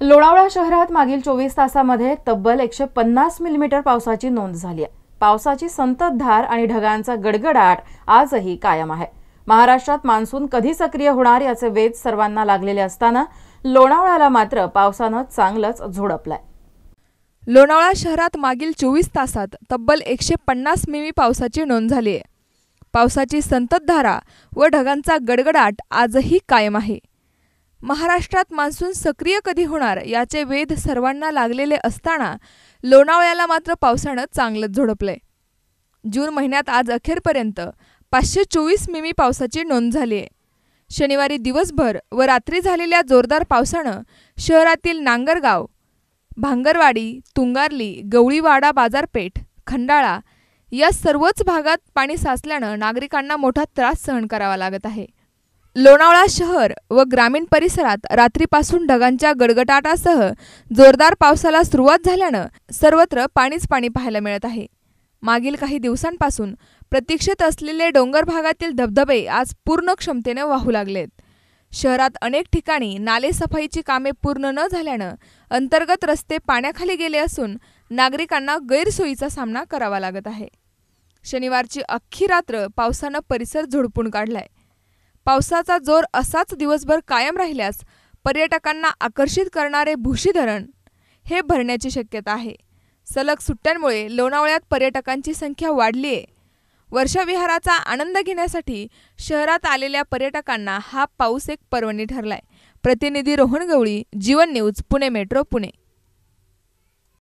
लोणावळा शहरात मागील चोवीस तासामध्ये तब्बल एकशे पन्नास मिलीमीटर पावसाची नोंद झाली आहे पावसाची संततधार आणि ढगांचा गडगडाट आजही कायम आहे महाराष्ट्रात मान्सून कधी सक्रिय होणार याचे वेध सर्वांना लागलेले असताना लोणावळ्याला मात्र पावसानं चांगलंच झोडपलंय लोणावळा शहरात मागील चोवीस तासात तब्बल एकशे पन्नास मिमी पावसाची नोंद झाली आहे पावसाची संततधारा व ढगांचा गडगडाट आजही कायम आहे महाराष्ट्रात मान्सून सक्रिय कधी होणार याचे वेध सर्वांना लागलेले असताना लोणावळ्याला मात्र पावसानं चांगलंच झोडपलंय जून महिन्यात आज अखेरपर्यंत पाचशे चोवीस मिमी पावसाची नोंद झाली आहे शनिवारी दिवसभर व रात्री झालेल्या जोरदार पावसानं शहरातील नांगरगाव भांगरवाडी तुंगारली गवळीवाडा बाजारपेठ खंडाळा या सर्वच भागात पाणी साचल्यानं नागरिकांना मोठा त्रास सहन करावा लागत आहे लोणावळा शहर व ग्रामीण परिसरात रात्रीपासून ढगांच्या गडगडाटासह जोरदार पावसाला सुरुवात झाल्यानं सर्वत्र पाणीच पाणी पाहायला मिळत आहे मागील काही दिवसांपासून प्रतीक्षेत असलेले डोंगर भागातील धबधबे आज पूर्ण क्षमतेने वाहू लागलेत शहरात अनेक ठिकाणी नालेसफाईची कामे पूर्ण न झाल्यानं अंतर्गत रस्ते पाण्याखाली गेले असून नागरिकांना गैरसोयीचा सामना करावा लागत आहे शनिवारची अख्खी रात्र पावसानं परिसर झोडपून काढलाय पावसाचा जोर असाच दिवसभर कायम राहिल्यास पर्यटकांना आकर्षित करणारे भुशी धरण हे भरण्याची शक्यता आहे सलग सुट्ट्यांमुळे लोणावळ्यात पर्यटकांची संख्या वाढली आहे वर्षाविहाराचा आनंद घेण्यासाठी शहरात आलेल्या पर्यटकांना हा पाऊस एक पर्वणी ठरलाय प्रतिनिधी रोहन गवळी जीवन न्यूज पुणे मेट्रो पुणे